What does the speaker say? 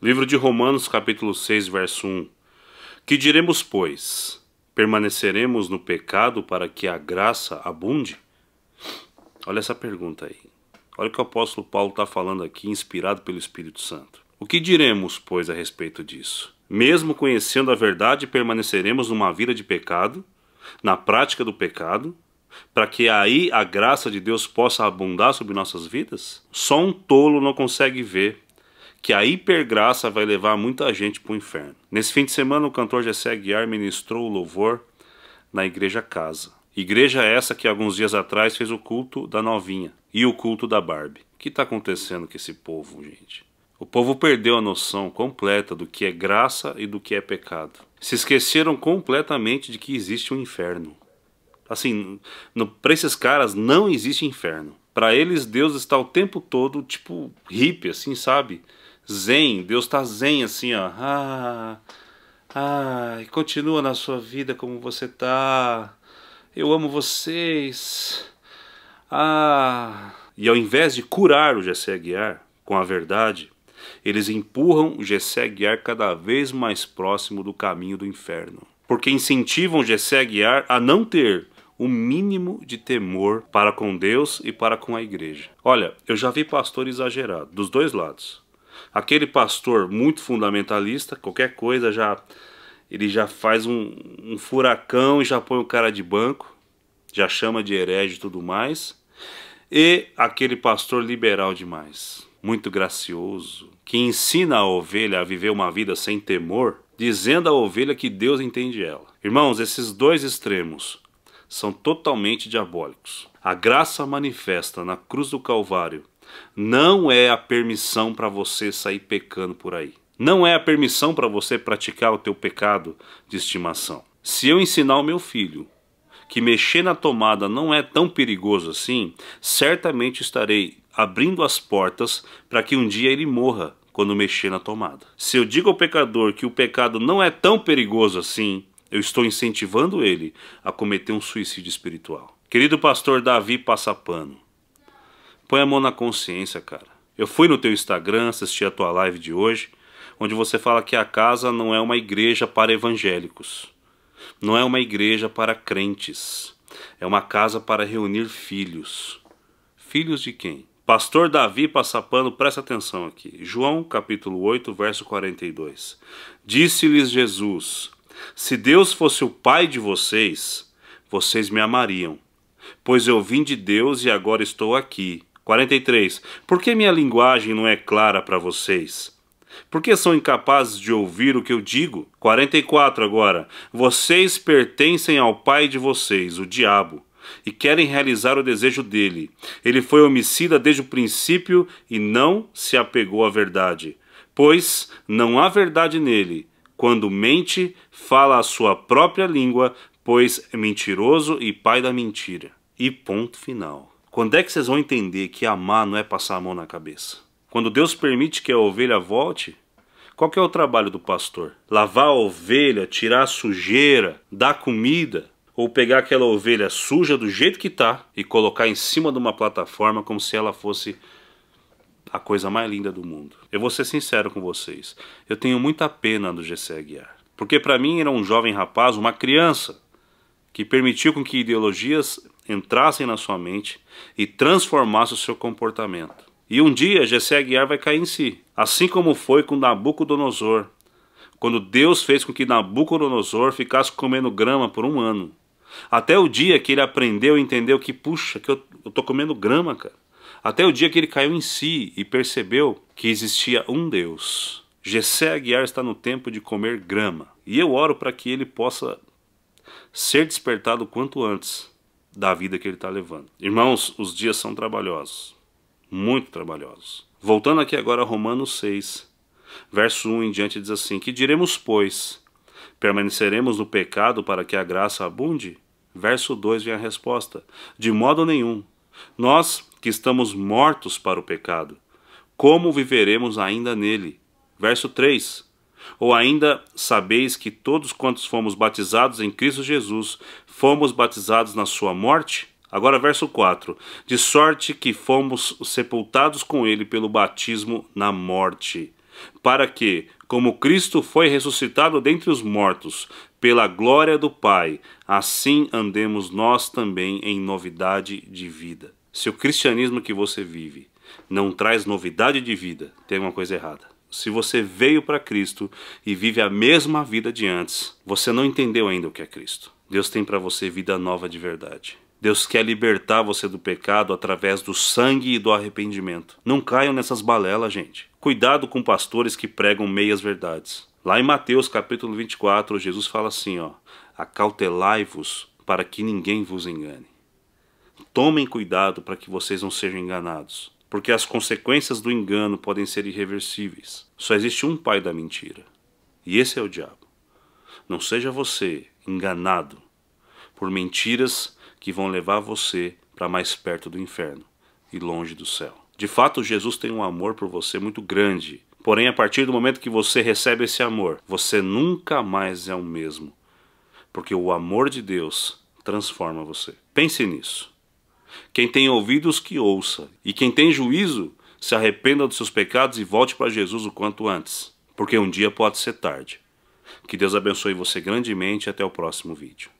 Livro de Romanos, capítulo 6, verso 1. Que diremos, pois? Permaneceremos no pecado para que a graça abunde? Olha essa pergunta aí. Olha o que o apóstolo Paulo está falando aqui, inspirado pelo Espírito Santo. O que diremos, pois, a respeito disso? Mesmo conhecendo a verdade, permaneceremos numa vida de pecado, na prática do pecado, para que aí a graça de Deus possa abundar sobre nossas vidas? Só um tolo não consegue ver que a hipergraça vai levar muita gente para o inferno. Nesse fim de semana, o cantor Jessé Aguiar ministrou o louvor na Igreja Casa. Igreja essa que alguns dias atrás fez o culto da novinha e o culto da Barbie. O que está acontecendo com esse povo, gente? O povo perdeu a noção completa do que é graça e do que é pecado. Se esqueceram completamente de que existe um inferno. Assim, para esses caras não existe inferno. Para eles, Deus está o tempo todo, tipo, hippie, assim, sabe? zen, Deus está zen assim, ó. Ah, ah, e continua na sua vida como você tá. Eu amo vocês. Ah. E ao invés de curar o Gessé Aguiar com a verdade, eles empurram o Gessé Aguiar cada vez mais próximo do caminho do inferno. Porque incentivam o Gessé Aguiar a não ter o mínimo de temor para com Deus e para com a igreja. Olha, eu já vi pastor exagerado, dos dois lados. Aquele pastor muito fundamentalista, qualquer coisa já ele já faz um, um furacão e já põe o cara de banco, já chama de herege e tudo mais. E aquele pastor liberal demais, muito gracioso, que ensina a ovelha a viver uma vida sem temor, dizendo à ovelha que Deus entende ela. Irmãos, esses dois extremos são totalmente diabólicos. A graça manifesta na cruz do Calvário não é a permissão para você sair pecando por aí. Não é a permissão para você praticar o teu pecado de estimação. Se eu ensinar o meu filho que mexer na tomada não é tão perigoso assim, certamente estarei abrindo as portas para que um dia ele morra quando mexer na tomada. Se eu digo ao pecador que o pecado não é tão perigoso assim, eu estou incentivando ele a cometer um suicídio espiritual. Querido pastor Davi Passapano, Põe a mão na consciência, cara. Eu fui no teu Instagram, assisti a tua live de hoje, onde você fala que a casa não é uma igreja para evangélicos. Não é uma igreja para crentes. É uma casa para reunir filhos. Filhos de quem? Pastor Davi Passapano, presta atenção aqui. João capítulo 8, verso 42. Disse-lhes Jesus: Se Deus fosse o Pai de vocês, vocês me amariam, pois eu vim de Deus e agora estou aqui. 43. Por que minha linguagem não é clara para vocês? Por que são incapazes de ouvir o que eu digo? 44 agora. Vocês pertencem ao pai de vocês, o diabo, e querem realizar o desejo dele. Ele foi homicida desde o princípio e não se apegou à verdade, pois não há verdade nele. Quando mente, fala a sua própria língua, pois é mentiroso e pai da mentira. E ponto final. Quando é que vocês vão entender que amar não é passar a mão na cabeça? Quando Deus permite que a ovelha volte, qual que é o trabalho do pastor? Lavar a ovelha, tirar a sujeira, dar comida? Ou pegar aquela ovelha suja do jeito que tá e colocar em cima de uma plataforma como se ela fosse a coisa mais linda do mundo? Eu vou ser sincero com vocês. Eu tenho muita pena do Gessé Aguiar. Porque para mim era um jovem rapaz, uma criança, que permitiu com que ideologias entrassem na sua mente e transformassem o seu comportamento. E um dia Jessé Aguiar vai cair em si, assim como foi com Nabucodonosor, quando Deus fez com que Nabucodonosor ficasse comendo grama por um ano. Até o dia que ele aprendeu e entendeu que, puxa, que eu, estou tô comendo grama, cara. Até o dia que ele caiu em si e percebeu que existia um Deus. Jessé Aguiar está no tempo de comer grama. E eu oro para que ele possa ser despertado quanto antes da vida que ele está levando. Irmãos, os dias são trabalhosos, muito trabalhosos. Voltando aqui agora a Romanos 6, verso 1 em diante diz assim: Que diremos, pois? Permaneceremos no pecado para que a graça abunde? Verso 2 vem a resposta: De modo nenhum. Nós que estamos mortos para o pecado, como viveremos ainda nele? Verso 3: ou ainda sabeis que todos quantos fomos batizados em Cristo Jesus, fomos batizados na sua morte? Agora, verso 4: De sorte que fomos sepultados com ele pelo batismo na morte, para que, como Cristo foi ressuscitado dentre os mortos, pela glória do Pai, assim andemos nós também em novidade de vida. Se o cristianismo que você vive não traz novidade de vida, tem uma coisa errada se você veio para Cristo e vive a mesma vida de antes, você não entendeu ainda o que é Cristo. Deus tem para você vida nova de verdade. Deus quer libertar você do pecado através do sangue e do arrependimento. Não caiam nessas balelas, gente. Cuidado com pastores que pregam meias verdades. Lá em Mateus capítulo 24, Jesus fala assim, ó: "Acautelai-vos para que ninguém vos engane". Tomem cuidado para que vocês não sejam enganados porque as consequências do engano podem ser irreversíveis. Só existe um pai da mentira, e esse é o diabo. Não seja você enganado por mentiras que vão levar você para mais perto do inferno e longe do céu. De fato, Jesus tem um amor por você muito grande. Porém, a partir do momento que você recebe esse amor, você nunca mais é o mesmo, porque o amor de Deus transforma você. Pense nisso. Quem tem ouvidos, que ouça. E quem tem juízo, se arrependa dos seus pecados e volte para Jesus o quanto antes, porque um dia pode ser tarde. Que Deus abençoe você grandemente e até o próximo vídeo.